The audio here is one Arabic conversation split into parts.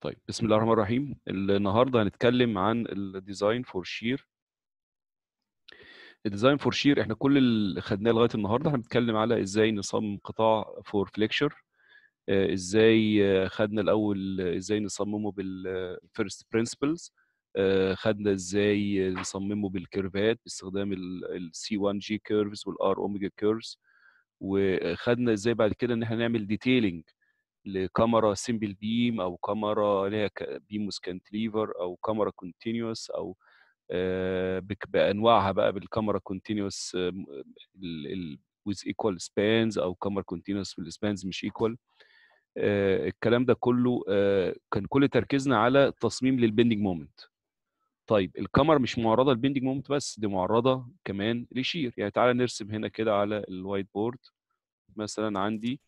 طيب بسم الله الرحمن الرحيم النهارده هنتكلم عن الديزاين فور شير الديزاين فور شير احنا كل اللي خدناه لغايه النهارده احنا بنتكلم على ازاي نصمم قطاع فور فليكشر آه، ازاي آه، خدنا الاول آه، ازاي نصممه بالفيرست برنسبلز خدنا ازاي نصممه بالكيرفات باستخدام السي 1 جي كيرفز والار اوميجا كيرفز وخدنا ازاي بعد كده ان احنا نعمل ديتيلنج لكاميرا سيمبل بيم او كاميرا اللي هي بيموس كانتليفر او كاميرا كونتينيوس او آه، بانواعها بقى بالكاميرا كونتينيوس آه، with equal spans او كاميرا كونتينيوس والسبانز مش equal آه، الكلام ده كله كان كل تركيزنا على تصميم للبندنج مومنت طيب الكاميرا مش معرضه للبندنج مومنت بس دي معرضه كمان لشير يعني تعالى نرسم هنا كده على الوايت بورد مثلا عندي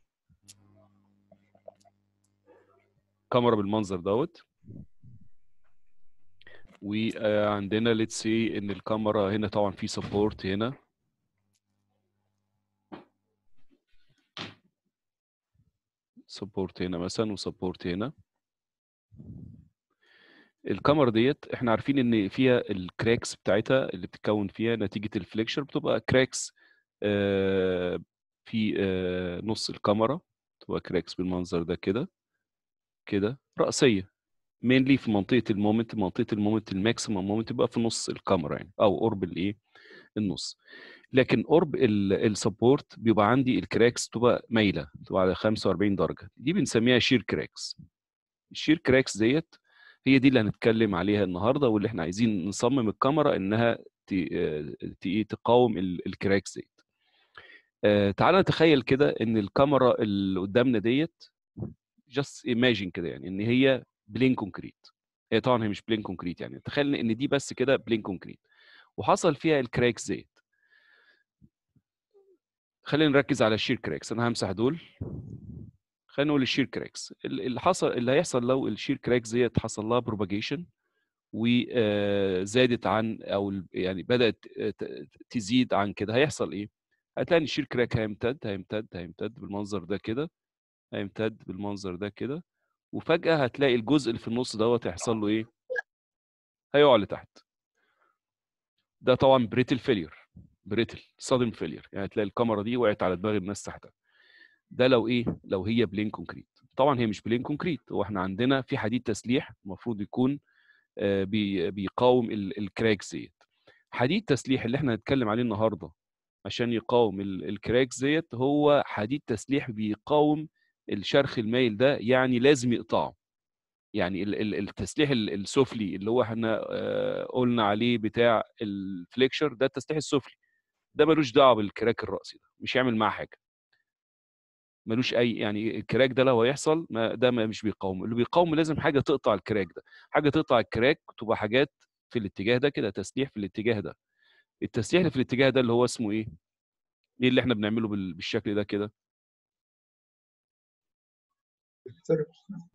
كاميرا بالمنظر دوت وعندنا آه، ليتس سي ان الكاميرا هنا طبعا في سبورت هنا سبورت هنا مثلا وسبورت هنا الكاميرا ديت احنا عارفين ان فيها الكراكس بتاعتها اللي بتتكون فيها نتيجه الفليكشر بتبقى كراكس آه، في آه، نص الكاميرا تبقى كراكس بالمنظر ده كده كده رأسية مينلي في منطقة المومنت منطقة المومنت الماكسيمم مومنت بقى في نص الكاميرا يعني أو قرب الإيه النص لكن قرب السبورت بيبقى عندي الكراكس تبقى مايلة تبقى على 45 درجة دي بنسميها شير كراكس الشير كراكس ديت هي دي اللي هنتكلم عليها النهارده واللي احنا عايزين نصمم الكاميرا انها إيه؟ تقاوم الكراكس ديت آه، تعال نتخيل كده ان الكاميرا اللي قدامنا ديت جاست ايماجين كده يعني ان هي بلين كونكريت هي طبعا هي مش بلين كونكريت يعني تخيل ان دي بس كده بلين كونكريت وحصل فيها الكراك ديت خلينا نركز على الشير كراكس انا همسح دول خلينا نقول الشير كراكس اللي حصل اللي هيحصل لو الشير كراكس ديت حصل لها بروباجيشن وزادت آه، عن او يعني بدات آه، تزيد عن كده هيحصل ايه؟ هتلاقي ان الشير كراك هيمتد هيمتد هيمتد بالمنظر ده كده هيمتد بالمنظر ده كده وفجاه هتلاقي الجزء اللي في النص دوت هيحصل له ايه هيقع لتحت ده طبعا بريتل فيلير بريتل صادم فيلير يعني هتلاقي الكاميرا دي وقعت على دماغ الناس تحتها ده لو ايه لو هي بلين كونكريت طبعا هي مش بلين كونكريت هو احنا عندنا في حديد تسليح المفروض يكون آه، بيقاوم الكراكس ديت حديد تسليح اللي احنا هنتكلم عليه النهارده عشان يقاوم الكراكس ديت هو حديد تسليح بيقاوم الشرخ المايل ده يعني لازم يقطعه يعني التسليح السفلي اللي هو احنا آه، قلنا عليه بتاع الفليكشر ده التسليح السفلي ده ملوش دعوه بالكراك الراسي ده مش هيعمل معاه حاجه ملوش اي يعني الكراك ده لو هيحصل ما ده ما مش بيقاوم اللي بيقاوم لازم حاجه تقطع الكراك ده حاجه تقطع الكراك تبقى حاجات في الاتجاه ده كده تسليح في الاتجاه ده التسليح اللي في الاتجاه ده اللي هو اسمه ايه؟ ايه اللي احنا بنعمله بالشكل ده كده؟ ايه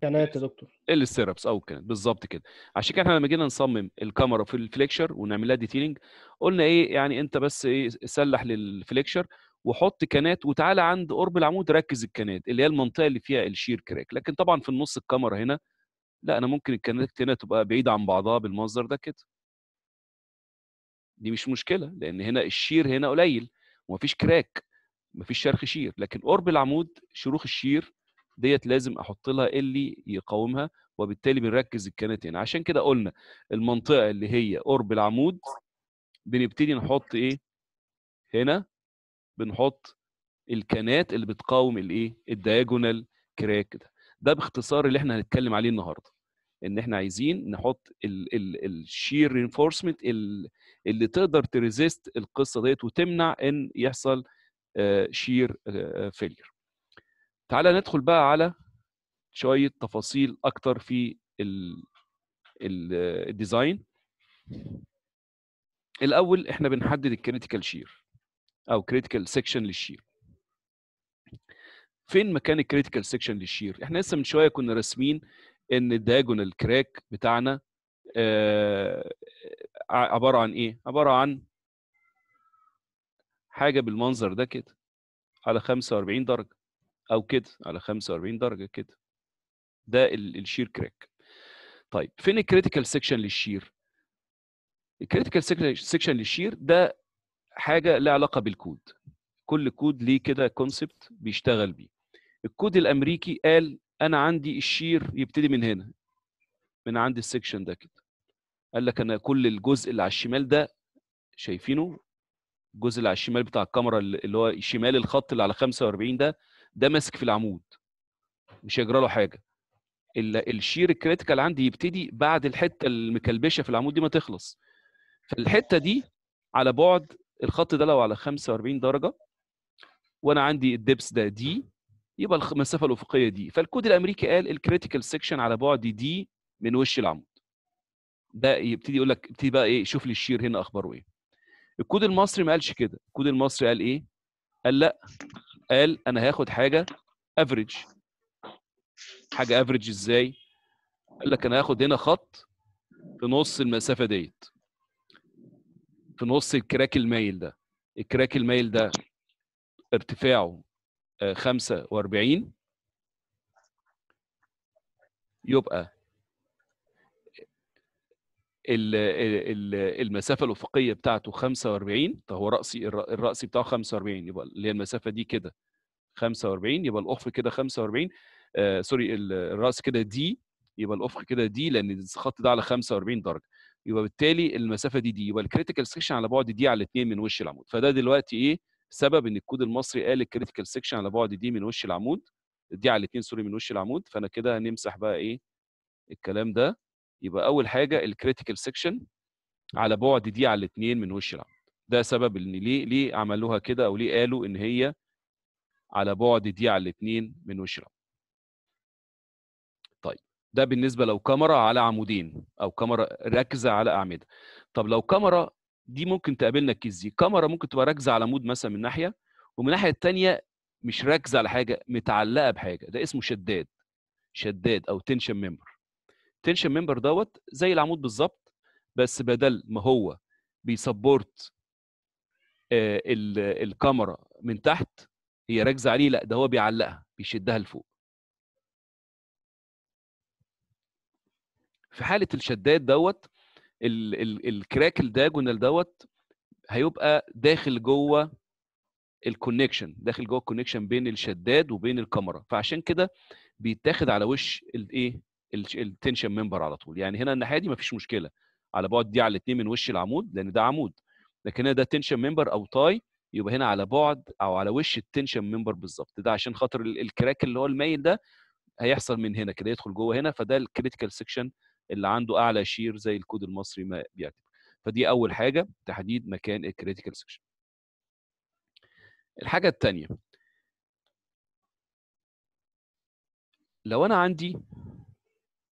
يا دكتور الستيربس او كانت بالظبط كده عشان كده احنا لما جينا نصمم الكاميرا في الفليكشر ونعمل لها ديتيلنج قلنا ايه يعني انت بس ايه سلح للفليكشر وحط كانات وتعالى عند قرب العمود ركز الكانات اللي هي المنطقه اللي فيها الشير كراك لكن طبعا في النص الكاميرا هنا لا انا ممكن الكانات هنا تبقى بعيده عن بعضها بالمنظر ده كده دي مش مشكله لان هنا الشير هنا قليل ومفيش كراك مفيش شرخ شير لكن قرب العمود شروخ الشير ديت لازم احط لها اللي يقاومها وبالتالي بنركز هنا عشان كده قلنا المنطقه اللي هي قرب العمود بنبتدي نحط ايه هنا بنحط الكنات اللي بتقاوم الايه الدياجونال كراك ده ده باختصار اللي احنا هنتكلم عليه النهارده ان احنا عايزين نحط الشير رينفورسمنت اللي تقدر تريزيست القصه ديت وتمنع ان يحصل شير آه، فيلير تعالى ندخل بقى على شويه تفاصيل اكتر في الديزاين الاول احنا بنحدد الكريتيكال شير او كريتيكال سيكشن للشير فين مكان الكريتيكال سيكشن للشير احنا لسه من شويه كنا راسمين ان الدياجونال كراك بتاعنا آه،, آه عباره عن ايه عباره عن حاجه بالمنظر ده كده على 45 درجه او كده على 45 درجه كده ده الشير كراك طيب فين الكريتيكال سيكشن للشير الكريتيكال سيكشن للشير ده حاجه لها علاقه بالكود كل كود ليه كده كونسبت بيشتغل بيه الكود الامريكي قال انا عندي الشير يبتدي من هنا من عند السكشن ده كده قال لك انا كل الجزء اللي على الشمال ده شايفينه الجزء اللي على الشمال بتاع الكاميرا اللي هو شمال الخط اللي على 45 ده ده ماسك في العمود مش هيجرى له حاجه الشير الكريتيكال عندي يبتدي بعد الحته المكلبشه في العمود دي ما تخلص فالحته دي على بعد الخط ده لو على 45 درجه وانا عندي الدبس ده دي يبقى المسافه الافقيه دي فالكود الامريكي قال الكريتيكال سيكشن على بعد دي من وش العمود ده يبتدي يقول لك ابتدي بقى ايه شوف لي الشير هنا اخباره ايه الكود المصري ما قالش كده الكود المصري قال ايه قال لا قال انا هاخد حاجه افريج حاجه افريج ازاي قال لك انا هاخد هنا خط في نص المسافه ديت في نص الكراك المايل ده الكراك المايل ده ارتفاعه 45 آه، يبقى المسافه الافقيه بتاعته 45 فهو راسي الراسي بتاعه 45 يبقى اللي هي المسافه دي كده 45 يبقى الافق كده 45 آه سوري الراس كده دي يبقى الافق كده دي لان الخط ده على 45 درجه يبقى بالتالي المسافه دي دي يبقى الكريتيكال سيكشن على بعد دي على 2 من وش العمود فده دلوقتي ايه سبب ان الكود المصري قال الكريتيكال سيكشن على بعد دي من وش العمود دي على 2 سوري من وش العمود فانا كده هنمسح بقى ايه الكلام ده يبقى اول حاجه الكريتيكال سيكشن على بعد دي على الاثنين من وش العمود ده سبب ان ليه ليه عملوها كده او ليه قالوا ان هي على بعد دي على الاثنين من وش العمود طيب ده بالنسبه لو كاميرا على عمودين او كاميرا راكزه على اعمده طب لو كاميرا دي ممكن تقابلنا الكيس دي كاميرا ممكن تبقى راكزه على عمود مثلا من ناحيه ومن الناحيه الثانيه مش راكزه على حاجه متعلقه بحاجه ده اسمه شداد شداد او تنشن ممبر الاكستنشن ممبر دوت زي العمود بالظبط بس بدل ما هو بيسبورت آه، الكاميرا من تحت هي راكزه عليه لا ده هو بيعلقها بيشدها لفوق في حاله الشداد دوت الكراك الداجونال دوت هيبقى داخل جوه الكونكشن داخل جوه الكونكشن بين الشداد وبين الكاميرا فعشان كده بيتاخد على وش الايه التنشن ممبر على طول يعني هنا الناحيه دي مفيش مشكله على بعد دي على الاثنين من وش العمود لان ده عمود لكن هنا ده تنشن ممبر او تاي يبقى هنا على بعد او على وش التنشن ممبر بالظبط ده عشان خاطر الكراك اللي هو المايل ده هيحصل من هنا كده يدخل جوه هنا فده الكريتيكال سيكشن اللي عنده اعلى شير زي الكود المصري ما بيعتبر فدي اول حاجه تحديد مكان الكريتيكال سيكشن الحاجه الثانيه لو انا عندي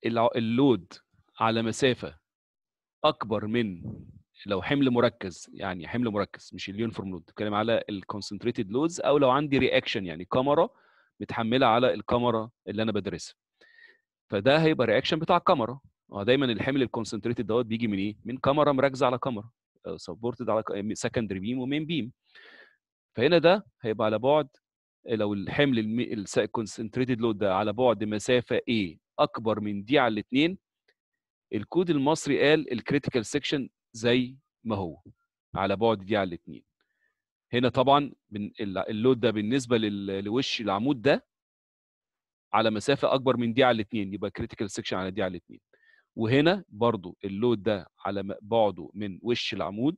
اللود على مسافه اكبر من لو حمل مركز يعني حمل مركز مش اليونفورم لود بتكلم على الكونسنتريتد لودز او لو عندي رياكشن يعني كاميرا متحمله على الكاميرا اللي انا بدرسها فده هيبقى رياكشن بتاع الكاميرا دايما الحمل الكونسنتريتد دوت بيجي من ايه من كاميرا مركزه على كاميرا سبورتد آه، على سكندري بيم ومين بيم فهنا ده هيبقى على بعد لو الحمل الكونسنتريتد لود ده على بعد مسافه ايه اكبر من دي على الاثنين الكود المصري قال الكريتيكال سيكشن زي ما هو على بعد دي على الاثنين هنا طبعا اللود ده بالنسبه لوش العمود ده على مسافه اكبر من دي على الاثنين يبقى كريتيكال سيكشن على دي على الاثنين وهنا برضو اللود ده على بعده من وش العمود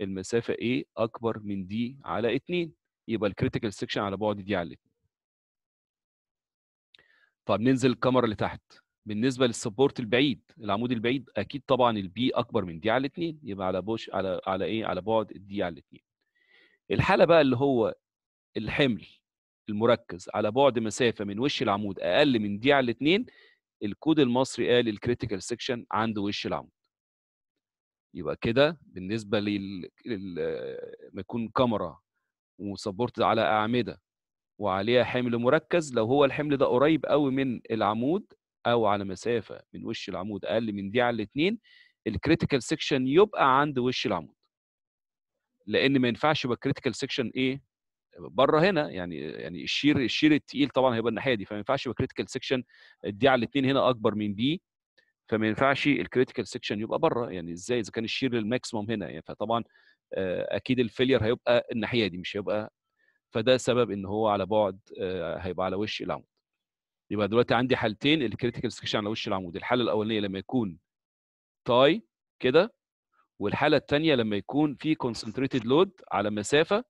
المسافه ايه اكبر من دي على اثنين يبقى الكريتيكال سيكشن على بعد دي على الاثنين طب ننزل الكاميرا اللي تحت بالنسبه للسبورت البعيد العمود البعيد اكيد طبعا البي اكبر من دي على 2 يبقى على بوش على على ايه على بعد الدي على 2 الحاله بقى اللي هو الحمل المركز على بعد مسافه من وش العمود اقل من دي على 2 الكود المصري قال الكريتيكال سيكشن عند وش العمود يبقى كده بالنسبه لل لما يكون كاميرا وسبورت على اعمده وعليها حمل مركز لو هو الحمل ده قريب قوي من العمود او على مسافه من وش العمود اقل من دي على الاثنين الكريتيكال سيكشن يبقى عند وش العمود لان ما ينفعش يبقى الكريتيكال سيكشن ايه بره هنا يعني يعني الشير الشير التقيل طبعا هيبقى الناحيه دي فما ينفعش يبقى كريتيكال سيكشن دي على الاثنين هنا اكبر من دي فما ينفعش الكريتيكال سيكشن يبقى بره يعني ازاي اذا كان الشير للماكسيمم هنا يعني فطبعا آه، اكيد الفيلير هيبقى الناحيه دي مش هيبقى فده سبب ان هو على بعد آه، هيبقى على وش العمود يبقى دلوقتي عندي حالتين الكريتيكال سكشن على وش العمود الحاله الاولانيه لما يكون تاي كده والحاله الثانيه لما يكون في كونسنتريتد لود على مسافه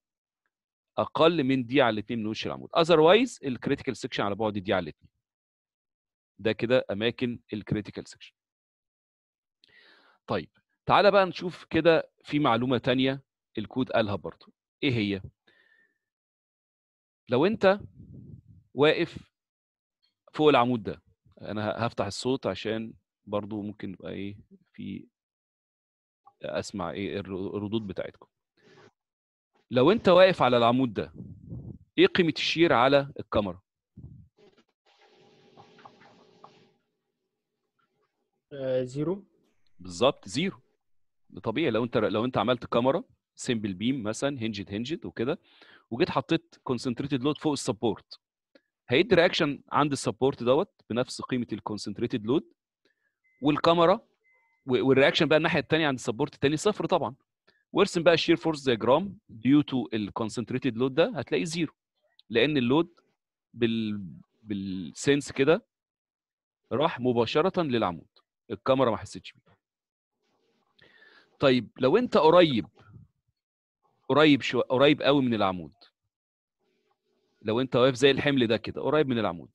اقل من دي على الاثنين من وش العمود اذروايز الكريتيكال سكشن على بعد دي على الاثنين ده كده اماكن الكريتيكال سكشن طيب تعالى بقى نشوف كده في معلومه ثانيه الكود قالها برضه ايه هي لو انت واقف فوق العمود ده انا هفتح الصوت عشان برضو ممكن يبقى ايه في اسمع ايه الردود بتاعتكم لو انت واقف على العمود ده ايه قيمه الشير على الكاميرا آه، زيرو بالظبط زيرو طبيعي لو انت لو انت عملت كاميرا سيمبل بيم مثلا هنجد هنجد وكده وجيت حطيت كونسنتريتد لود فوق السبورت هيدي رياكشن عند السبورت دوت بنفس قيمه الكونسنتريتد لود والكاميرا والرياكشن بقى الناحيه الثانيه عند السبورت الثاني صفر طبعا وارسم بقى الشير فورس ديجرام ديو تو الكونسنتريتد لود ده هتلاقي زيرو لان اللود بال بالسنس كده راح مباشره للعمود الكاميرا ما حستش بيه طيب لو انت قريب قريب شو... قريب قوي من العمود لو انت واقف زي الحمل ده كده قريب من العمود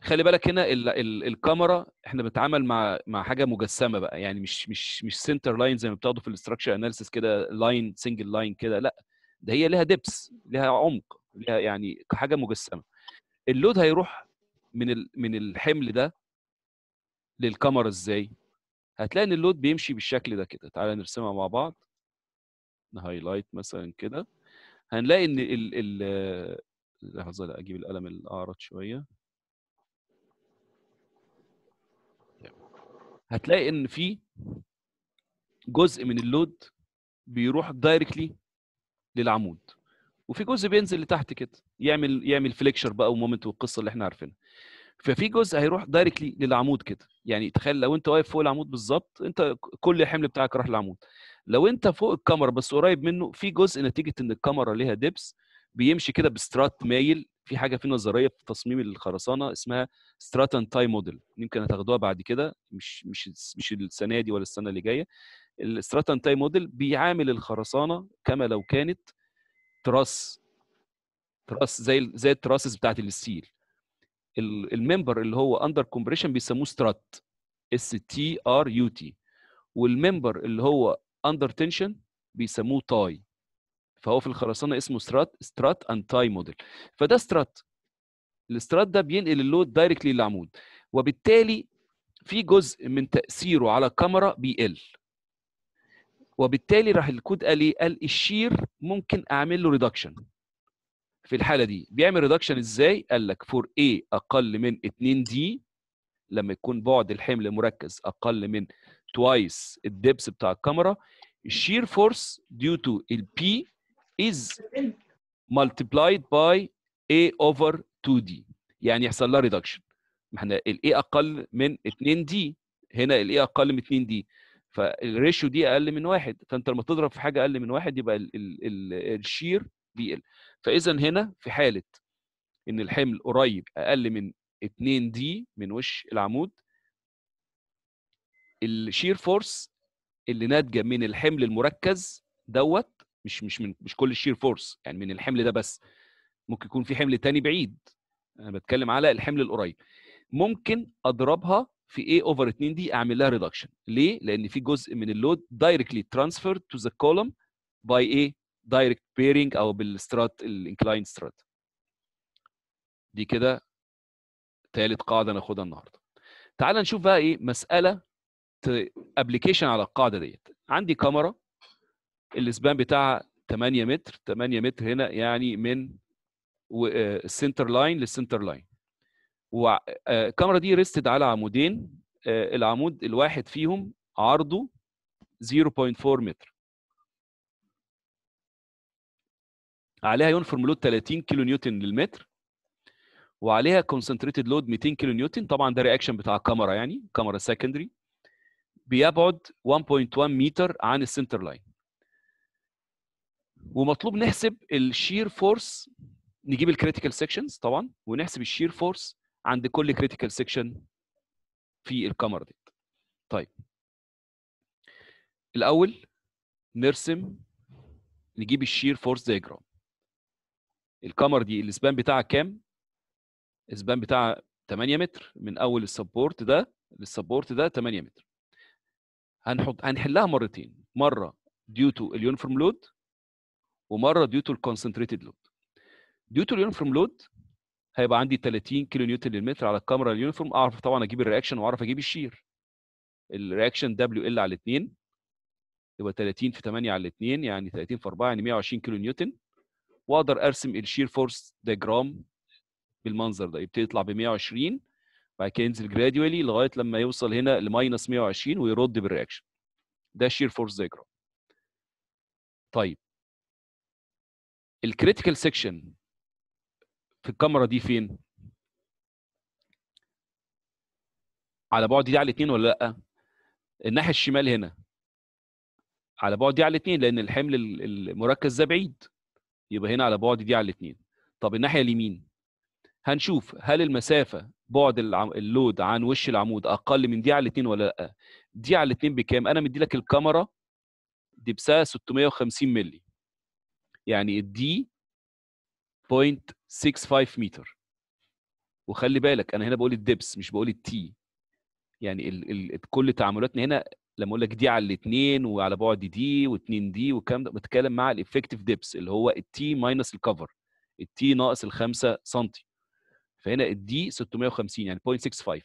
خلي بالك هنا ال... ال... الكاميرا احنا بنتعامل مع مع حاجه مجسمه بقى يعني مش مش مش سنتر لاين زي ما بتاخده في الاستراكشر اناليسيس كده لاين سنجل لاين كده لا ده هي ليها دبس ليها عمق ليها يعني حاجه مجسمه اللود هيروح من ال... من الحمل ده للكاميرا ازاي هتلاقي ان اللود بيمشي بالشكل ده كده تعالى نرسمها مع بعض هايلايت مثلا كده هنلاقي ان ال ال لحظه اجيب القلم الاعرض شويه هتلاقي ان في جزء من اللود بيروح دايركتلي للعمود وفي جزء بينزل لتحت كده يعمل يعمل فليكشر بقى ومومنت والقصه اللي احنا عارفينها ففي جزء هيروح دايركتلي للعمود كده يعني تخيل لو انت واقف فوق العمود بالظبط انت كل الحمل بتاعك راح للعمود لو انت فوق الكاميرا بس قريب منه في جزء نتيجه ان الكاميرا ليها دبس بيمشي كده بسترات مايل في حاجه في نظريه في تصميم الخرسانه اسمها ستراتن تاي موديل يمكن هتاخدوها بعد كده مش مش مش السنه دي ولا السنه اللي جايه الستراتن تاي موديل بيعامل الخرسانه كما لو كانت تراس تراس زي زي التراسز بتاعت الستيل الممبر اللي هو اندر كومبريشن بيسموه سترات اس تي ار يو تي والممبر اللي هو اندر تنشن بيسموه تاي فهو في الخرسانه اسمه سترات سترات اند تاي موديل فده سترات السترات ده بينقل اللود دايركتلي للعمود وبالتالي في جزء من تاثيره على الكاميرا بيقل وبالتالي راح الكود قال ايه قال الشير ممكن اعمل له ريدكشن في الحاله دي بيعمل ريدكشن ازاي قال لك فور اي اقل من 2 دي لما يكون بعد الحمل مركز اقل من توايس الدبس بتاع الكاميرا الشير فورس ديو تو البي از multiplied باي اي اوفر 2 دي يعني يحصل لها ريدكشن احنا الاي اقل من 2 دي هنا الاي اقل من 2 دي فالريشيو دي اقل من واحد فانت لما تضرب في حاجه اقل من واحد يبقى الشير بيقل فاذا هنا في حاله ان الحمل قريب اقل من 2 دي من وش العمود الشير فورس اللي ناتجه من الحمل المركز دوت مش مش من مش كل الشير فورس يعني من الحمل ده بس ممكن يكون في حمل تاني بعيد انا بتكلم على الحمل القريب ممكن اضربها في A اوفر 2 دي اعمل لها ريدكشن ليه لان في جزء من اللود دايركتلي ترانسفيرد تو ذا كولوم باي A بالدايركت بيرنج او بالسترات الانكلاين سترات دي كده ثالث قاعده ناخدها النهارده تعال نشوف بقى ايه مساله ابلكيشن على القاعده ديت عندي كاميرا الاسبان بتاعها 8 متر 8 متر هنا يعني من السنتر لاين للسنتر لاين والكاميرا دي ريستد على عمودين آه، العمود الواحد فيهم عرضه 0.4 متر عليها ينفرم لود 30 كيلو نيوتن للمتر وعليها كونسنتريتد لود 200 كيلو نيوتن طبعا ده رياكشن بتاع الكاميرا يعني كاميرا سكندري بيبعد 1.1 متر عن السنتر لاين ومطلوب نحسب الشير فورس نجيب الكريتيكال سيكشنز طبعا ونحسب الشير فورس عند كل كريتيكال سيكشن في الكاميرا دي طيب الاول نرسم نجيب الشير فورس دايجرام الكامر دي السبان بتاعها كام السبان بتاعها 8 متر من اول السبورت ده للسبورت ده 8 متر هنحط هنحلها مرتين مره ديو تو اليونفورم لود ومره ديو تو الكونسنتريتد لود ديو تو اليونفورم لود هيبقى عندي 30 كيلو نيوتن للمتر على الكاميرا اليونيفورم اعرف طبعا اجيب الرياكشن واعرف اجيب الشير الرياكشن دبليو ال على 2 يبقى 30 في 8 على 2 يعني 30 في 4 يعني 120 كيلو نيوتن واقدر ارسم الشير فورس ديجرام بالمنظر ده يبتدي يطلع ب 120 بعد كده ينزل جراديولي لغايه لما يوصل هنا لماينس 120 ويرد بالرياكشن ده الشير فورس ديجرام طيب الكريتيكال سيكشن في الكاميرا دي فين؟ على بعد دي على الاثنين ولا لا؟ الناحيه الشمال هنا على بعد دي على الاثنين لان الحمل المركز ده بعيد يبقى هنا على بعد دي على الاثنين طب الناحيه اليمين هنشوف هل المسافه بعد اللود عن وش العمود اقل من دي على الاثنين ولا لا دي على الاثنين بكام انا مدي لك الكاميرا دبسها 650 مللي يعني الدي 0.65 متر وخلي بالك انا هنا بقول الدبس مش بقول التي يعني ال ال كل تعاملاتنا هنا لما اقول لك دي على الاثنين وعلى بعد دي واثنين دي والكلام ده بتكلم مع الافكتيف ديبس اللي هو التي ماينس الكفر التي ناقص ال 5 سم فهنا الدي 650 يعني 0.65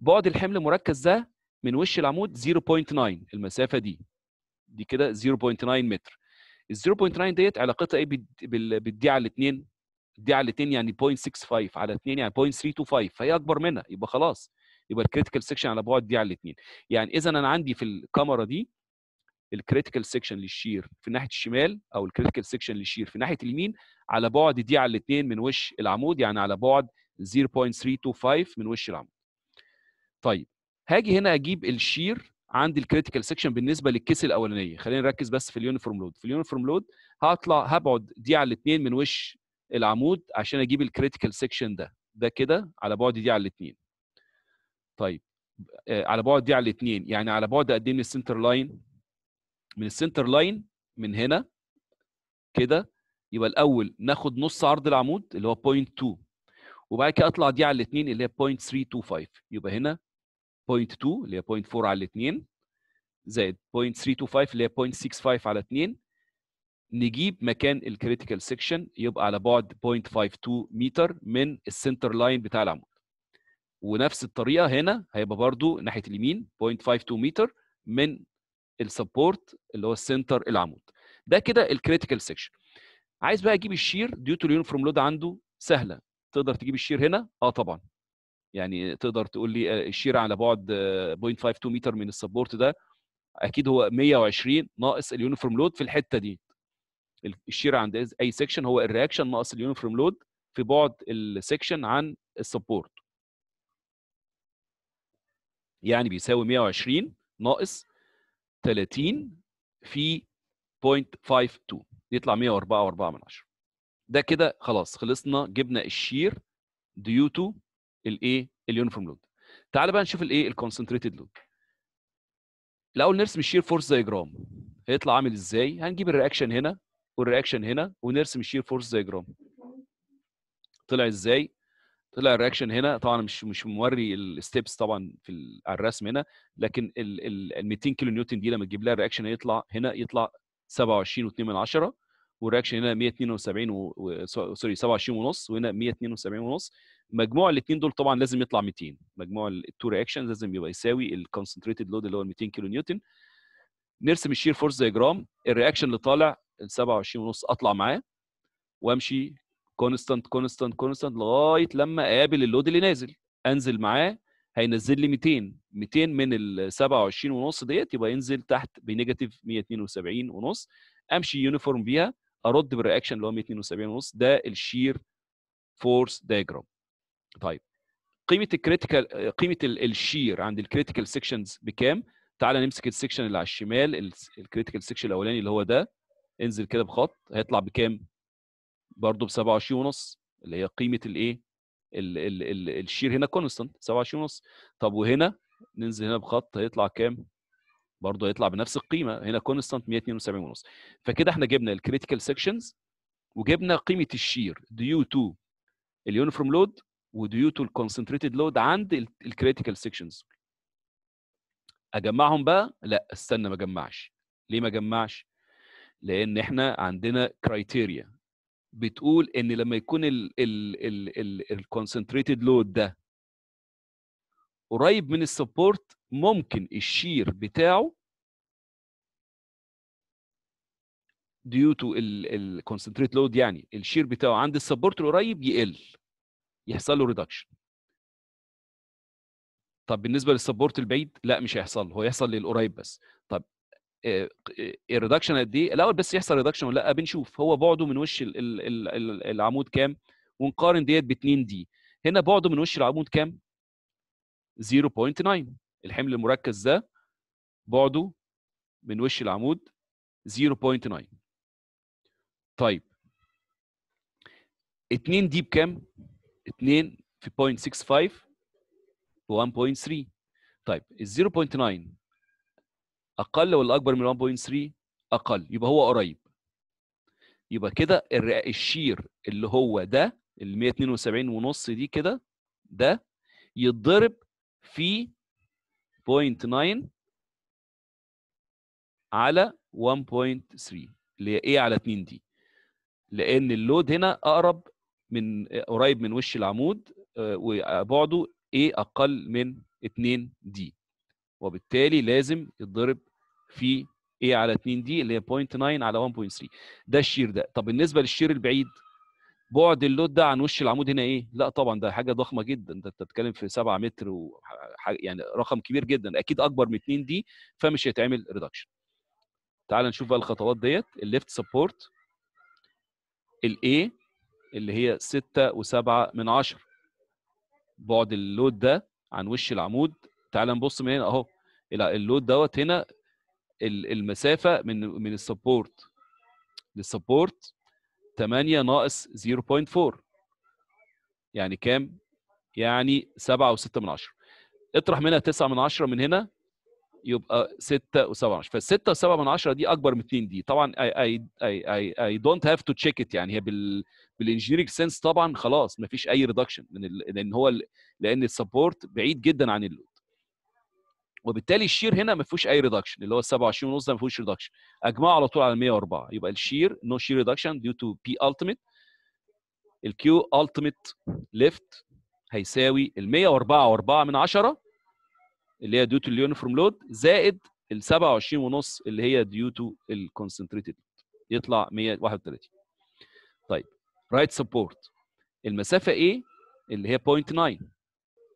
بعد الحمل المركز ده من وش العمود 0.9 المسافه دي دي كده 0.9 متر ال 0.9 ديت علاقتها ايه بالدي على الاثنين؟ الدي على الاثنين يعني 0.65 على 2 يعني 0.325 فهي اكبر منها يبقى خلاص يبقى الكريتيكال سيكشن على بعد دي على الاثنين يعني اذا انا عندي في الكاميرا دي الكريتيكال سيكشن للشير في ناحيه الشمال او الكريتيكال سيكشن للشير في ناحيه اليمين على بعد دي على الاثنين من وش العمود يعني على بعد 0.325 من وش العمود طيب هاجي هنا اجيب الشير عند الكريتيكال سيكشن بالنسبه للكيس الاولانيه خلينا نركز بس في اليونيفورم لود في اليونيفورم لود هطلع هبعد دي على الاثنين من وش العمود عشان اجيب الكريتيكال سيكشن ده ده كده على بعد دي على الاثنين طيب آه، على بعد دي على الاثنين يعني على بعد قد ايه من السنتر لاين من السنتر لاين من هنا كده يبقى الاول ناخد نص عرض العمود اللي هو 2 وبعد كده اطلع دي على الاثنين اللي هي 325 يبقى هنا 2 اللي هي 4 على الاثنين زائد 325 اللي هي 65 على 2 نجيب مكان الكريتيكال سيكشن يبقى على بعد 52 متر من السنتر لاين بتاع العمود ونفس الطريقه هنا هيبقى برضو ناحيه اليمين 0.52 متر من السبورت اللي هو السنتر العمود ده كده الكريتيكال سيكشن عايز بقى اجيب الشير ديو تو اليونيفورم لود عنده سهله تقدر تجيب الشير هنا اه طبعا يعني تقدر تقول لي آه، الشير على بعد 0.52 آه، متر من السبورت ده اكيد هو 120 ناقص اليونيفورم لود في الحته دي الشير عند اي سيكشن هو الرياكشن ناقص اليونيفورم لود في بعد السيكشن عن السبورت يعني بيساوي 120 ناقص 30 في 0.52 يطلع 104.4 من ده كده خلاص خلصنا جبنا الشير ديو تو الايه اليونيفورم لود تعال بقى نشوف الايه الكونسنتريتد لود الاول نرسم الشير فورس دايجرام هيطلع عامل ازاي هنجيب الرياكشن هنا والرياكشن هنا ونرسم الشير فورس دايجرام طلع ازاي طلع الرياكشن هنا طبعا مش مش موري الستبس طبعا في على الرسم هنا لكن ال 200 كيلو نيوتن دي لما تجيب لها الرياكشن هيطلع هنا يطلع 27.2 والرياكشن هنا 172 و... و... سوري 27 ونص وهنا 172 ونص مجموع الاثنين دول طبعا لازم يطلع 200 مجموع التو رياكشن لازم يبقى يساوي الكونسنتريتد لود اللي هو 200 كيلو نيوتن نرسم الشير فورس دايجرام الرياكشن اللي طالع ال 27 ونص اطلع معاه وامشي كونستانت كونستانت كونستانت لغايه لما اقابل اللود اللي نازل انزل معاه هينزل لي 200 200 من ال 27 ونص ديت يبقى ينزل تحت بنيجاتيف 172 ونص امشي يونيفورم بيها ارد بالرياكشن اللي هو 172 ونص ده الشير فورس دايجرام طيب قيمه الكريتيكال قيمه الشير عند الكريتيكال سيكشنز بكام تعالى نمسك السكشن اللي على الشمال الكريتيكال سيكشن الاولاني اللي هو ده انزل كده بخط هيطلع بكام برضه ب 27 ونص اللي هي قيمه الايه الشير هنا كونستنت 27 ونص طب وهنا ننزل هنا بخط هيطلع كام برضه هيطلع بنفس القيمه هنا كونستنت 172 ونص فكده احنا جبنا الكريتيكال سيكشنز وجبنا قيمه الشير ديو تو اليونيفورم لود وديو تو الكونسنتريتد لود عند الكريتيكال سيكشنز اجمعهم بقى لا استنى ما اجمعش ليه ما اجمعش لان احنا عندنا كرايتيريا بتقول ان لما يكون الكونسنتريتد لود ده قريب من السبورت ممكن الشير بتاعه ديو تو الكونسنتريت لود يعني الشير بتاعه عند السبورت القريب يقل يحصل له ريدكشن طب بالنسبه للسبورت البعيد لا مش هيحصل هو يحصل للقريب بس طب آه، آه، الريدكشن قد ايه الاول بس يحصل ريدكشن ولا لا بنشوف هو بعده من وش العمود كام ونقارن ديت ب 2 دي هنا بعده من وش العمود كام 0.9 الحمل المركز ده بعده من وش العمود 0.9 طيب 2 دي بكام 2 في 0.65 ب 1.3 طيب ال 0.9 اقل ولا اكبر من 1.3 اقل يبقى هو قريب يبقى كده الشير اللي هو ده ال 172 ونص دي كده ده يتضرب في 0.9 على 1.3 اللي هي ايه على 2 دي لان اللود هنا اقرب من قريب من وش العمود آه، وبعده ايه اقل من 2 دي وبالتالي لازم يتضرب في ايه على 2 دي اللي هي 0.9 على 1.3 ده الشير ده طب بالنسبه للشير البعيد بعد اللود ده عن وش العمود هنا ايه؟ لا طبعا ده حاجه ضخمه جدا انت بتتكلم في 7 متر و يعني رقم كبير جدا اكيد اكبر من 2 دي فمش هيتعمل ريدكشن. تعال نشوف بقى الخطوات ديت الليفت سبورت الاي اللي هي 6 و7 من 10 بعد اللود ده عن وش العمود تعال نبص من هنا اهو اللود دوت هنا المسافه من من السبورت للسبورت 8 ناقص 0.4 يعني كام؟ يعني 7 و6 من 10 اطرح منها 9 من 10 من هنا يبقى 6 و7 من 10 فال 6 و7 من 10 دي اكبر من 2 دي طبعا اي اي اي اي دونت هاف تو تشيك ات يعني هي بال بالانجينيرنج سنس طبعا خلاص مفيش اي ريدكشن لان هو لان السبورت بعيد جدا عن اللود وبالتالي الشير هنا ما فيهوش اي ريدكشن اللي هو 27 ونص ده ما فيهوش ريدكشن اجمعه على طول على 104 يبقى الشير نو شير ريدكشن ديو تو بي التيميت الكيو التيميت ليفت هيساوي ال 104 و4 من 10 اللي هي ديو تو اليونيفورم لود زائد ال 27 ونص اللي هي ديو تو الكونسنتريتد يطلع 131 طيب رايت سبورت المسافه ايه اللي هي 0.9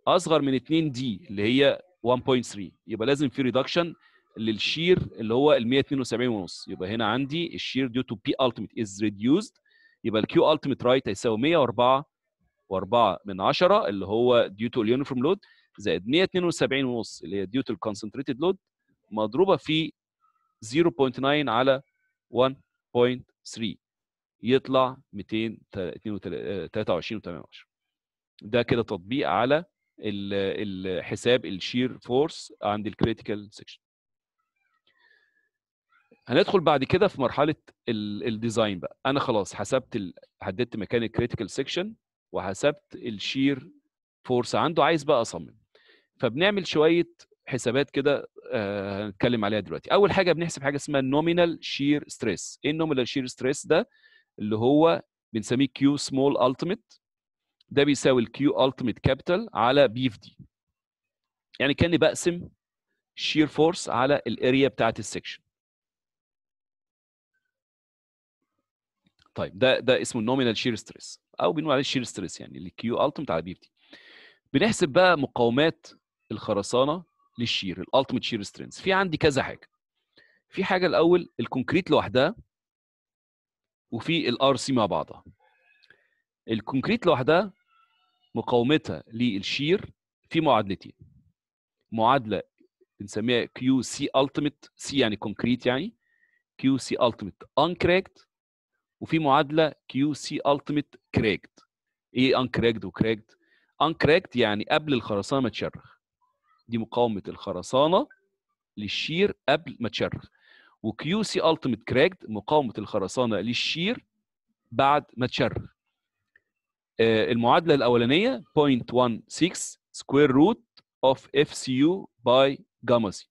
اصغر من 2 دي اللي هي 1.3 يبقى لازم في ريدكشن للشير اللي هو ال 172 ونص يبقى هنا عندي الشير ديو تو بي التيميت از ريديوسد يبقى الكيو التيميت رايت هيساوي 104 و4 من 10 اللي هو ديو تو اليونيفورم لود زائد 172 ونص اللي هي ديو تو الكونسنتريتد لود مضروبه في 0.9 على 1.3 يطلع 223.8 آه، ده كده تطبيق على الحساب الشير فورس عند الكريتيكال سيكشن هندخل بعد كده في مرحله الديزاين بقى انا خلاص حسبت حددت مكان الكريتيكال سيكشن وحسبت الشير فورس عنده عايز بقى اصمم فبنعمل شويه حسابات كده آه، هنتكلم عليها دلوقتي اول حاجه بنحسب حاجه اسمها النومينال شير ستريس ايه النومينال شير ستريس ده اللي هو بنسميه كيو سمول التيميت ده بيساوي الكيو التيميت كابيتال على بي اف دي يعني كاني بقسم شير فورس على الاريا بتاعت السكشن طيب ده ده اسمه النومينال شير ستريس او بنقول عليه شير ستريس يعني Q التيميت على بي اف دي بنحسب بقى مقاومات الخرسانه للشير الالتيميت شير سترينث في عندي كذا حاجه في حاجه الاول الكونكريت لوحدها وفي الار سي مع بعضها الكونكريت لوحدها مقاومتها للشير في معادلتين معادله بنسميها كيو سي التيميت سي يعني كونكريت يعني كيو سي التيميت انكراكت وفي معادله كيو سي التيميت كراكت ايه انكراكت وكراكت انكراكت يعني قبل الخرسانه ما تشرخ دي مقاومه الخرسانه للشير قبل ما تشرخ وكيو سي التيميت كراكت مقاومه الخرسانه للشير بعد ما تشرخ آه، المعادله الاولانيه 0.16 سكوير روت اوف اف سي يو باي جاما سي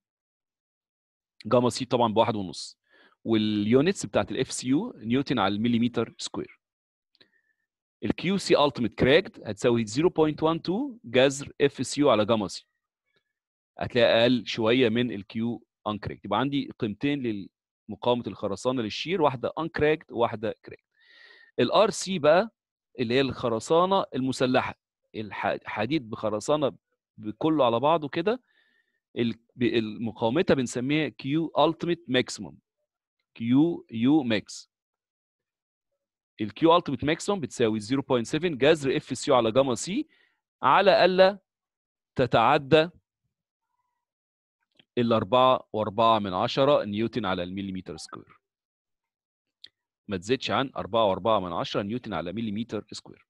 جاما سي طبعا بواحد ونص واليونتس بتاعت الاف سي يو نيوتن على المليمتر سكوير الكيو سي التيميت كراكت هتساوي 0.12 جذر اف سي يو على جاما سي هتلاقي اقل شويه من الكيو انكراكت يبقى عندي قيمتين لمقاومه الخرسانه للشير واحده انكراكت وواحده كراكت الار سي بقى اللي هي الخرسانه المسلحه الحديد بخرسانه بكله على بعضه كده المقاومتها بنسميها كيو التيميت ماكسيمم كيو يو ماكس الكيو التيميت ماكسيمم بتساوي 0.7 جذر اف سي على جاما سي على الا تتعدى ال واربعة من عشرة نيوتن على المليمتر سكوير ما تزيدش عن 4.4 نيوتن على مليمتر سكوير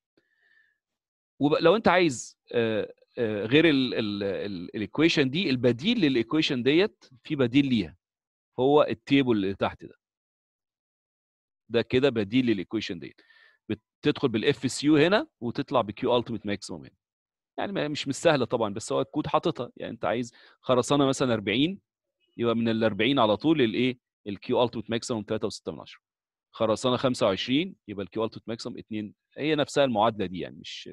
ولو انت عايز آه، آه، غير الايكويشن دي البديل للايكويشن ديت في بديل ليها هو التيبل اللي تحت ده ده كده بديل للايكويشن ديت بتدخل بالاف اس يو هنا وتطلع بكيو التيميت ماكسيموم هنا يعني مش مش سهله طبعا بس هو الكود حاططها يعني انت عايز خرسانه مثلا 40 يبقى من ال 40 على طول الايه الكيو التيميت ماكسيموم 3.6 خرسانه 25 يبقى الكيو التوت ماكسيمم 2 هي نفسها المعادله دي يعني مش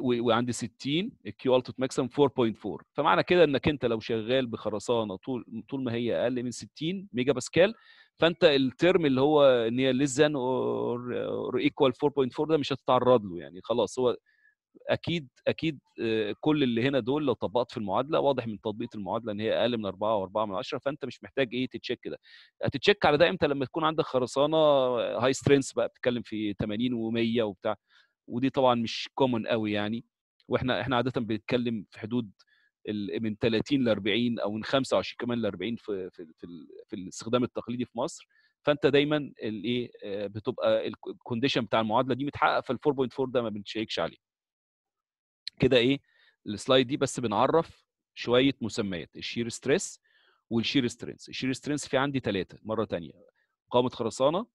وعند 60 الكيو التوت ماكسيمم 4.4 فمعنى كده انك انت لو شغال بخرسانه طول طول ما هي اقل من 60 ميجا باسكال فانت الترم اللي هو ان هي ليس ذان اور ايكوال 4.4 ده مش هتتعرض له يعني خلاص هو اكيد اكيد آه، كل اللي هنا دول لو طبقت في المعادله واضح من تطبيق المعادله ان هي اقل من 4 و4 من 10 فانت مش محتاج ايه تتشيك ده هتتشيك على ده امتى لما تكون عندك خرسانه هاي سترينث بقى بتتكلم في 80 و100 وبتاع ودي طبعا مش كومن قوي يعني واحنا احنا عاده بنتكلم في حدود من 30 ل 40 او من 25 كمان ل 40 في في في, في الاستخدام التقليدي في مصر فانت دايما الايه آه، بتبقى الكونديشن بتاع المعادله دي متحقق فال 4.4 ده ما بنتشيكش عليه كده ايه السلايد دي بس بنعرف شويه مسميات الشير ستريس والشير سترينث الشير سترينث في عندي ثلاثه مره ثانيه مقاومه خرسانه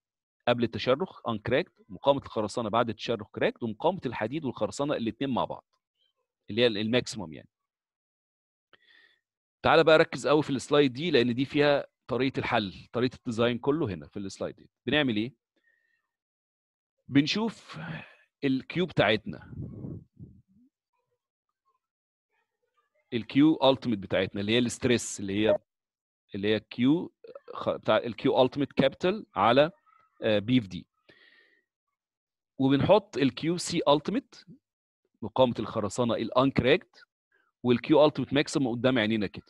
قبل التشرخ انكراكت مقاومه الخرسانه بعد التشرخ كراكت ومقاومه الحديد والخرسانه الاثنين مع بعض اللي هي الماكسيموم يعني تعال بقى ركز قوي في السلايد دي لان دي فيها طريقه الحل طريقه الديزاين كله هنا في السلايد دي بنعمل ايه بنشوف الكيو بتاعتنا الكيو التيميت بتاعتنا اللي هي الاستريس اللي هي اللي هي كيو بتاع الكيو التيميت كابيتال على بي اف دي وبنحط الكيو سي التيميت مقاومه الخرسانه الانكراكت والكيو التيميت ماكسيمم قدام عينينا كده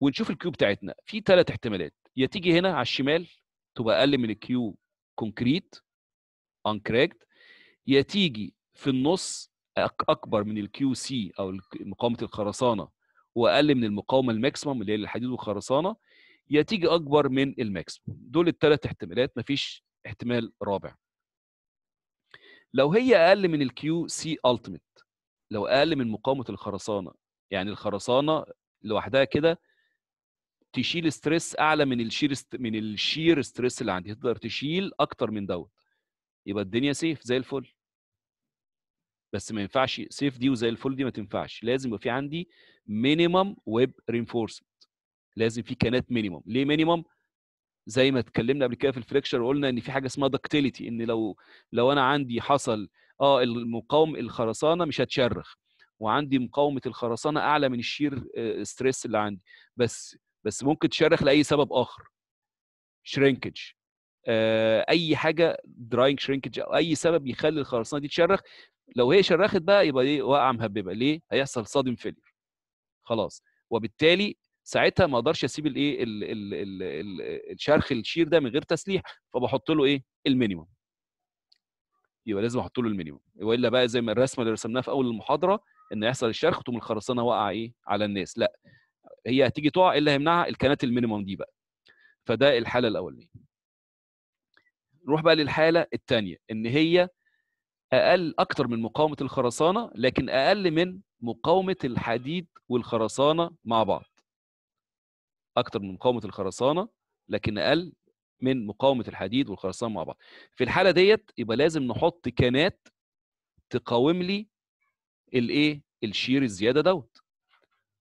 ونشوف الكيو بتاعتنا في ثلاث احتمالات يا تيجي هنا على الشمال تبقى اقل من الكيو كونكريت انكراكت يا تيجي في النص اكبر من الكيو سي او مقاومه الخرسانه واقل من المقاومه الماكسيمم اللي هي الحديد والخرسانه يا تيجي اكبر من الماكسيمم دول الثلاث احتمالات مفيش احتمال رابع لو هي اقل من الكيو سي التيميت لو اقل من مقاومه الخرسانه يعني الخرسانه لوحدها كده تشيل ستريس اعلى من الشير است... من الشير ستريس اللي عندي تقدر تشيل اكتر من دوت يبقى الدنيا سيف زي الفل بس ما ينفعش سيف دي وزي الفل دي ما تنفعش لازم يبقى في عندي مينيمم ويب رينفورسمنت لازم في كانات مينيمم ليه مينيمم زي ما اتكلمنا قبل كده في الفريكشر وقلنا ان في حاجه اسمها دكتيليتي ان لو لو انا عندي حصل اه المقاوم الخرسانه مش هتشرخ وعندي مقاومه الخرسانه اعلى من الشير ستريس آه، اللي عندي بس بس ممكن تشرخ لاي سبب اخر شرينكج آه، اي حاجه دراينج شرينكج او اي سبب يخلي الخرسانه دي تشرخ لو هي شرخت بقى يبقى ايه واقعه مهببه ليه هيحصل صادم فيلير خلاص وبالتالي ساعتها ما اقدرش اسيب الايه الشرخ الشير ده من غير تسليح فبحط له ايه المينيمم يبقى لازم احط له المينيمم والا بقى زي ما الرسمه اللي رسمناها في اول المحاضره ان يحصل الشرخ تقوم الخرسانه واقعه ايه على الناس لا هي هتيجي تقع الا هيمنعها الكنات المينيمم دي بقى فده الحاله الاولانيه نروح بقى للحاله الثانيه ان هي اقل اكتر من مقاومه الخرسانه لكن اقل من مقاومه الحديد والخرسانه مع بعض اكتر من مقاومه الخرسانه لكن اقل من مقاومه الحديد والخرسانه مع بعض في الحاله ديت يبقى لازم نحط كانات تقاوم لي الايه الشير الزياده دوت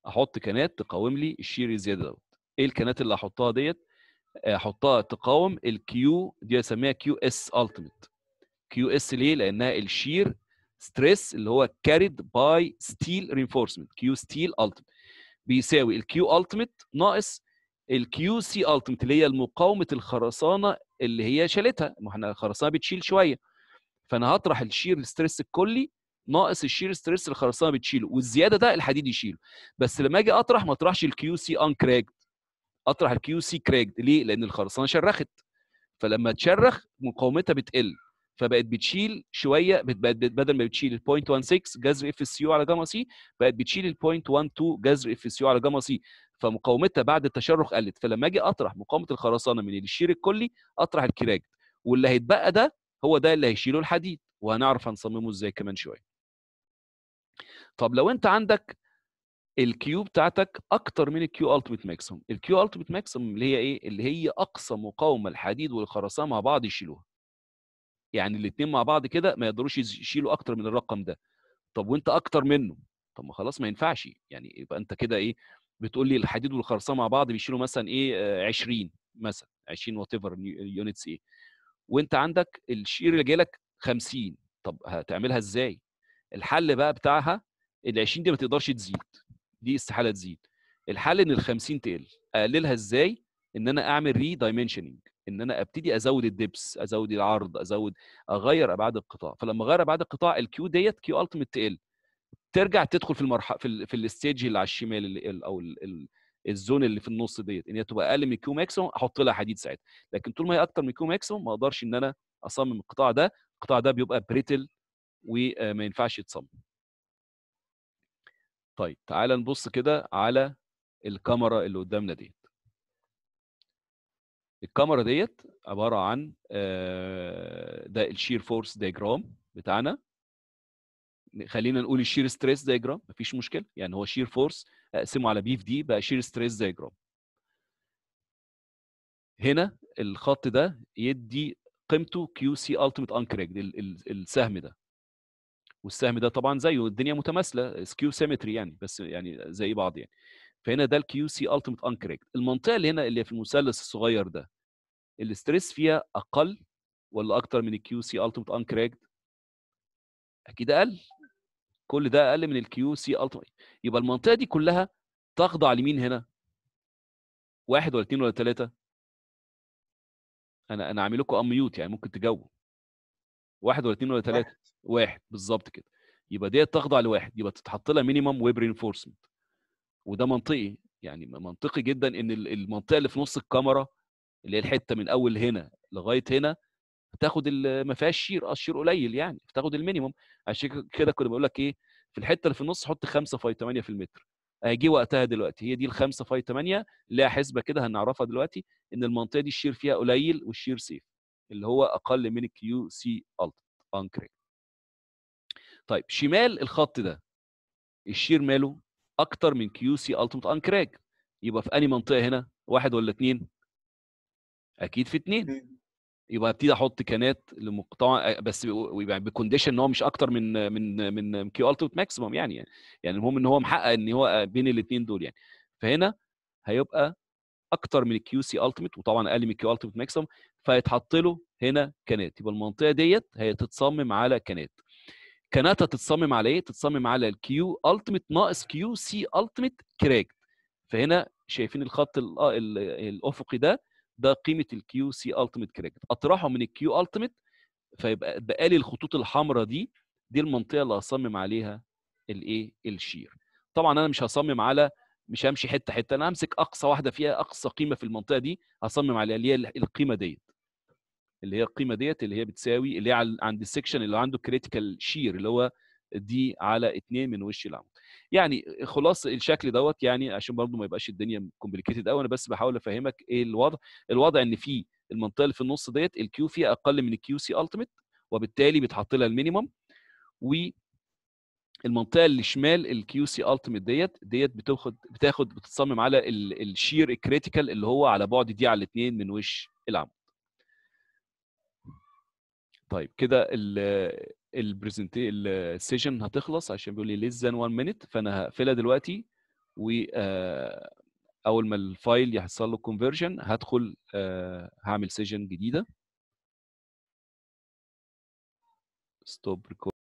احط كانات تقاوم لي الشير الزياده دوت ايه الكانات اللي احطها ديت احطها تقاوم الكيو دي اسميها كيو اس التيميت كيو اس ليه؟ لانها الشير ستريس اللي هو كاريد باي ستيل رينفورسمنت كيو ستيل التمت بيساوي الكيو التمت ناقص الكيو سي التمت اللي هي مقاومه الخرسانه اللي هي شالتها ما احنا الخرسانه بتشيل شويه فانا هطرح الشير ستريس الكلي ناقص الشير ستريس الخرسانه بتشيله والزياده ده الحديد يشيله بس لما اجي اطرح ما اطرحش الكيو سي ان كراجد اطرح الكيو سي كراكت ليه؟ لان الخرسانه شرخت فلما تشرخ مقاومتها بتقل فبقت بتشيل شويه بدل ما بتشيل ال 0.16 جذر اف اس يو على جاما سي بقت بتشيل ال 0.12 جذر اف اس يو على جاما سي فمقاومتها بعد التشرخ قلت فلما اجي اطرح مقاومه الخرسانه من الشير الكلي اطرح الكراج واللي هيتبقى ده هو ده اللي هيشيله الحديد وهنعرف هنصممه ازاي كمان شويه طب لو انت عندك الكيو بتاعتك اكتر من الكيو التيميت ماكسيمم الكيو التيميت ماكسيمم اللي هي ايه اللي هي اقصى مقاومه الحديد والخرسانه مع بعض يشيلوها يعني الاثنين مع بعض كده ما يقدروش يشيلوا اكتر من الرقم ده طب وانت اكتر منه طب ما خلاص ما ينفعش يعني يبقى انت كده ايه بتقول لي الحديد والخرسانه مع بعض بيشيلوا مثلا ايه 20 آه، مثلا 20 وات ايفر يونتس ايه وانت عندك الشير اللي جاي لك 50 طب هتعملها ازاي الحل بقى بتاعها ال 20 دي ما تقدرش تزيد دي استحاله تزيد الحل ان ال 50 تقل اقللها ازاي ان انا اعمل ري دايمنشننج ان انا ابتدي ازود الدبس ازود العرض ازود اغير ابعاد القطاع فلما اغير ابعاد القطاع الكيو ديت كيو التيميت تقل ترجع تدخل في المرحله في, في الستيج اللي على الشمال اللي او ال ال الزون اللي في النص ديت ان هي تبقى اقل من كيو ماكسيموم احط لها حديد ساعتها لكن طول ما هي اكتر من كيو ماكسيموم ما اقدرش ان انا اصمم القطاع ده القطاع ده بيبقى بريتل وما آه، ينفعش يتصمم طيب تعال نبص كده على الكاميرا اللي قدامنا ديت الكاميرا ديت عباره عن آه، ده الشير فورس ديجرام بتاعنا خلينا نقول الشير ستريس دايجرام مفيش مشكله يعني هو شير فورس اقسمه على بي في دي بقى شير ستريس دايجرام هنا الخط ده يدي قيمته كيو سي التيميت انكريج السهم ده والسهم ده طبعا زيه الدنيا متماثله سكيو سيمتري يعني بس يعني زي بعض يعني فهنا ده الكيو سي التيميت انكريج المنطقه اللي هنا اللي في المثلث الصغير ده الاستريس فيها اقل ولا اكتر من الكيو سي التيمت انكراكت اكيد اقل كل ده اقل من الكيو سي التيمت يبقى المنطقه دي كلها تخضع لمين هنا واحد ولا اثنين ولا ثلاثه انا انا عامل لكم اميوت يعني ممكن تجاوبوا واحد ولا اثنين ولا ثلاثه واحد, واحد. بالظبط كده يبقى ديت تخضع لواحد يبقى تتحط لها مينيمم ويب رينفورسمنت وده منطقي يعني منطقي جدا ان المنطقه اللي في نص الكاميرا اللي هي الحته من اول هنا لغايه هنا بتاخد ما فيهاش شير اه الشير قليل يعني بتاخد المينيموم عشان كده كنت بقول لك ايه في الحته اللي في النص حط 5 فاي 8 في المتر هيجي وقتها دلوقتي هي دي ال 5 فاي 8 ليها حسبه كده هنعرفها دلوقتي ان المنطقه دي الشير فيها قليل والشير سيف اللي هو اقل من الكيو سي الت انكريت طيب شمال الخط ده الشير ماله اكتر من كيو سي التيمت انكراج يبقى في انهي منطقه هنا واحد ولا اتنين اكيد في اتنين يبقى ابتدي احط كانات لمقطع بس يعني بكونديشن ان هو مش اكتر من من من كيو التوت ماكسيمم يعني يعني المهم ان هو محقق ان هو بين الاثنين دول يعني فهنا هيبقى اكتر من الكيو سي التيميت وطبعا اقل من الكيو التيميت ماكسيمم فيتحط له هنا كانات يبقى المنطقه ديت هي تتصمم على كانات كانات هتتصمم على ايه؟ تتصمم على الكيو التيميت ناقص كيو سي التيميت كراكت فهنا شايفين الخط الافقي ده ده قيمه الكيو سي التيميت كريكت اطرحه من الكيو التيميت فيبقى بقى لي الخطوط الحمراء دي دي المنطقه اللي هصمم عليها الايه الشير طبعا انا مش هصمم على مش همشي حته حته انا همسك اقصى واحده فيها اقصى قيمه في المنطقه دي هصمم عليها اللي هي القيمه ديت اللي هي القيمه ديت اللي هي بتساوي اللي هي عند السكشن اللي عنده كريتيكال شير اللي هو دي على اتنين من وش العمود يعني خلاص الشكل دوت يعني عشان برضو ما يبقاش الدنيا كومبليكيتد قوي انا بس بحاول افهمك ايه الوضع الوضع ان في المنطقه اللي في النص ديت الكيو فيها اقل من الكيو سي التيميت وبالتالي بيتحط لها المينيمم و المنطقه اللي شمال الكيو سي التيميت ديت ديت بتاخد بتاخد بتتصمم على الشير كريتيكال اللي هو على بعد دي على الاثنين من وش العمود طيب كده البرزنتي السيشن هتخلص عشان بيقول لي less than 1 minute فانا هقفلها دلوقتي و آه، اول ما الفايل يحصل له كونفرجن هدخل آه، هعمل سيشن جديده ستوب ريكورد